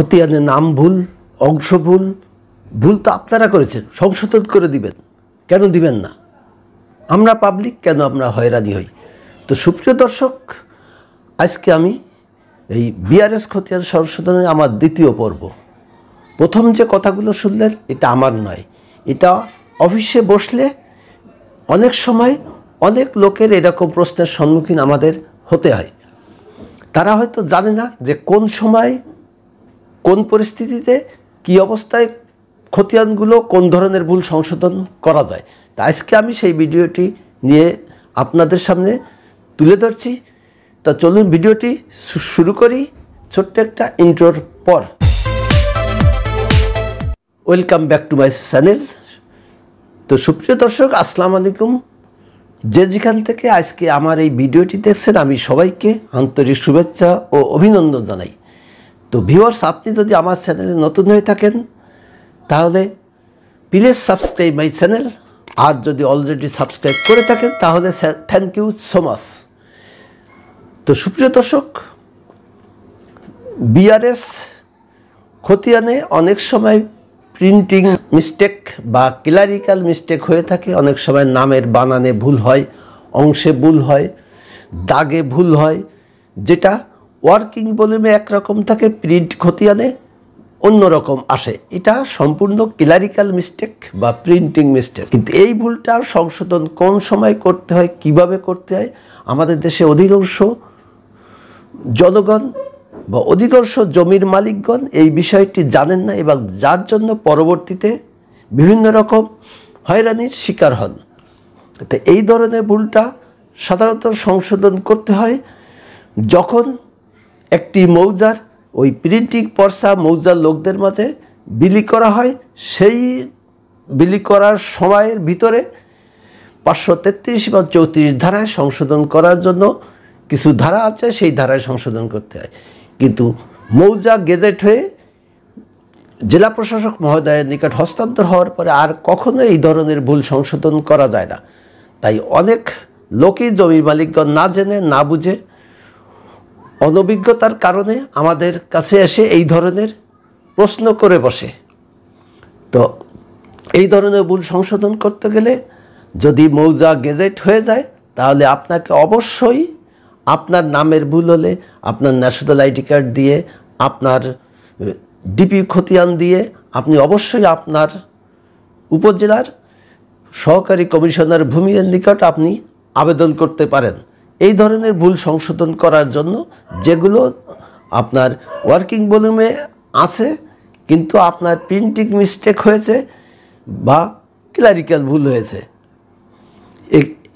খতিয়ানের নাম ভুল অংশ ভুল ভুল তো আপনারা করেছেন সংশোধন করে দিবেন কেন দিবেন না আমরা পাবলিক কেন আমরা হয়রানি হই তো সুপ্রিয় দর্শক আজকে আমি এই বিআরএস খতিয়ান সংশোধনের আমার দ্বিতীয় পর্ব প্রথম যে কথাগুলো শুনলেন এটা আমার নয় এটা অফিসে বসলে অনেক সময় অনেক লোকের এরকম প্রশ্নের সম্মুখীন আমাদের হতে হয় তারা হয়তো জানে না যে কোন সময় কোন পরিস্থিতিতে কি অবস্থায় খতিয়ানগুলো কোন ধরনের ভুল সংশোধন করা যায় তা আজকে আমি সেই ভিডিওটি নিয়ে আপনাদের সামনে তুলে ধরছি তা চলুন ভিডিওটি শুরু করি ছোট্ট একটা ইন্ট্রোর পর welcome back to my channel তো সুপ্রিয় দর্শক আসসালাম আলাইকুম যে যেখান থেকে আজকে আমার এই ভিডিওটি দেখছেন আমি সবাইকে আন্তরিক শুভেচ্ছা ও অভিনন্দন জানাই তো ভিউয়ার্স আপনি যদি আমার চ্যানেলে নতুন হয়ে থাকেন তাহলে প্লিজ সাবস্ক্রাইব মাই চ্যানেল আর যদি অলরেডি সাবস্ক্রাইব করে থাকেন তাহলে থ্যাংক ইউ সো মাচ তো সুপ্রিয় দর্শক বিআরএস খতিয়ানে অনেক সময় প্রিন্টিং মিস্টেক বা ক্লারিক্যাল মিস্টেক হয়ে থাকে অনেক সময় নামের বানানে ভুল হয় অংশে ভুল হয় দাগে ভুল হয় যেটা ওয়ার্কিং ভলিউমে একরকম থাকে প্রিন্ট খতিয়ানে অন্যরকম আসে এটা সম্পূর্ণ ক্লারিক্যাল মিস্টেক বা প্রিন্টিং মিস্টেক কিন্তু এই ভুলটা সংশোধন কোন সময় করতে হয় কিভাবে করতে হয় আমাদের দেশে অধিকাংশ জনগণ বা অধিকাংশ জমির মালিকগণ এই বিষয়টি জানেন না এবং যার জন্য পরবর্তীতে বিভিন্ন রকম হয়রানির শিকার হন তো এই ধরনের ভুলটা সাধারণত সংশোধন করতে হয় যখন একটি মৌজার ওই প্রিন্টিং পর্সা মৌজার লোকদের মাঝে বিলি করা হয় সেই বিলি করার সময়ের ভিতরে পাঁচশো তেত্রিশ বা চৌত্রিশ ধারায় সংশোধন করার জন্য কিছু ধারা আছে সেই ধারায় সংশোধন করতে হয় কিন্তু মৌজা গেজেট হয়ে জেলা প্রশাসক মহোদয়ের নিকট হস্তান্তর হওয়ার পরে আর কখনো এই ধরনের ভুল সংশোধন করা যায় না তাই অনেক লোকই জমির মালিকগণ না জেনে না বুঝে অনভিজ্ঞতার কারণে আমাদের কাছে এসে এই ধরনের প্রশ্ন করে বসে তো এই ধরনের ভুল সংশোধন করতে গেলে যদি মৌজা গেজেট হয়ে যায় তাহলে আপনাকে অবশ্যই আপনার নামের ভুল হলে আপনার ন্যাশনাল আইডি কার্ড দিয়ে আপনার ডিপি খতিয়ান দিয়ে আপনি অবশ্যই আপনার উপজেলার সহকারী কমিশনার ভূমির নিকট আপনি আবেদন করতে পারেন এই ধরনের ভুল সংশোধন করার জন্য যেগুলো আপনার ওয়ার্কিং ভলিউমে আছে কিন্তু আপনার প্রিন্টিং মিস্টেক হয়েছে বা ক্লারিক্যাল ভুল হয়েছে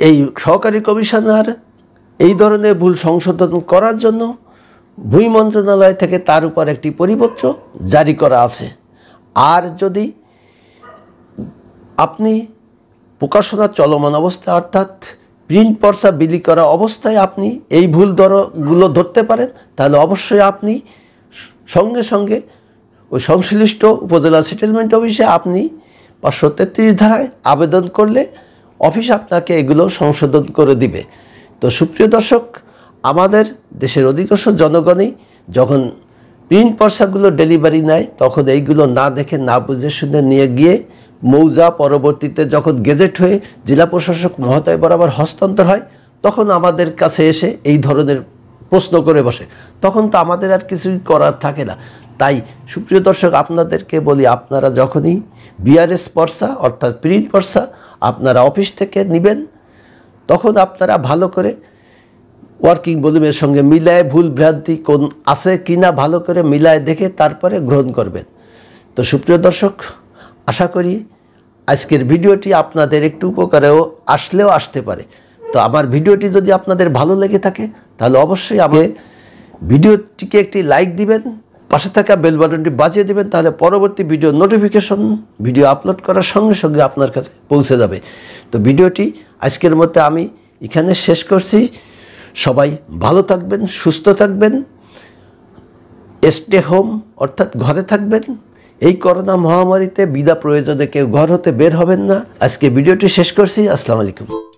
এই সহকারী কমিশনার এই ধরনের ভুল সংশোধন করার জন্য ভূমি মন্ত্রণালয় থেকে তার উপর একটি পরিপত্র জারি করা আছে আর যদি আপনি প্রকাশনা চলমান অবস্থা অর্থাৎ প্রিন্ট পর্সা বিলি করা অবস্থায় আপনি এই ভুল দরগুলো ধরতে পারেন তাহলে অবশ্যই আপনি সঙ্গে সঙ্গে ওই সংশ্লিষ্ট উপজেলা সেটেলমেন্ট অফিসে আপনি পাঁচশো তেত্রিশ ধারায় আবেদন করলে অফিস আপনাকে এগুলো সংশোধন করে দিবে তো সুপ্রিয় দর্শক আমাদের দেশের অধিকাংশ জনগণই যখন প্রিন্ট পর্সাগুলো ডেলিভারি নেয় তখন এইগুলো না দেখে না বুঝে শুনে নিয়ে গিয়ে মৌজা পরবর্তীতে যখন গেজেট হয়ে জেলা প্রশাসক মহতায় বরাবর হস্তান্তর হয় তখন আমাদের কাছে এসে এই ধরনের প্রশ্ন করে বসে তখন তো আমাদের আর কিছুই করার থাকে না তাই সুপ্রিয় দর্শক আপনাদেরকে বলি আপনারা যখনই বিআরএস পর্সা অর্থাৎ প্রিন্ট পর্সা আপনারা অফিস থেকে নেবেন তখন আপনারা ভালো করে ওয়ার্কিং ভলিউমের সঙ্গে মিলায় ভুল ভ্রান্তি কোন আছে কি না ভালো করে মিলায় দেখে তারপরে গ্রহণ করবেন তো সুপ্রিয় দর্শক আশা করি আজকের ভিডিওটি আপনাদের একটু উপকারেও আসলেও আসতে পারে তো আমার ভিডিওটি যদি আপনাদের ভালো লেগে থাকে তাহলে অবশ্যই আমাকে ভিডিওটিকে একটি লাইক দিবেন পাশে থাকা বেল বাটনটি বাজিয়ে দেবেন তাহলে পরবর্তী ভিডিও নোটিফিকেশন ভিডিও আপলোড করার সঙ্গে সঙ্গে আপনার কাছে পৌঁছে যাবে তো ভিডিওটি আজকের মধ্যে আমি এখানে শেষ করছি সবাই ভালো থাকবেন সুস্থ থাকবেন স্টে হোম অর্থাৎ ঘরে থাকবেন এই করোনা মহামারীতে বিদা প্রয়োজনে কেউ ঘর হতে বের হবেন না আজকে ভিডিওটি শেষ করছি আসসালামু আলাইকুম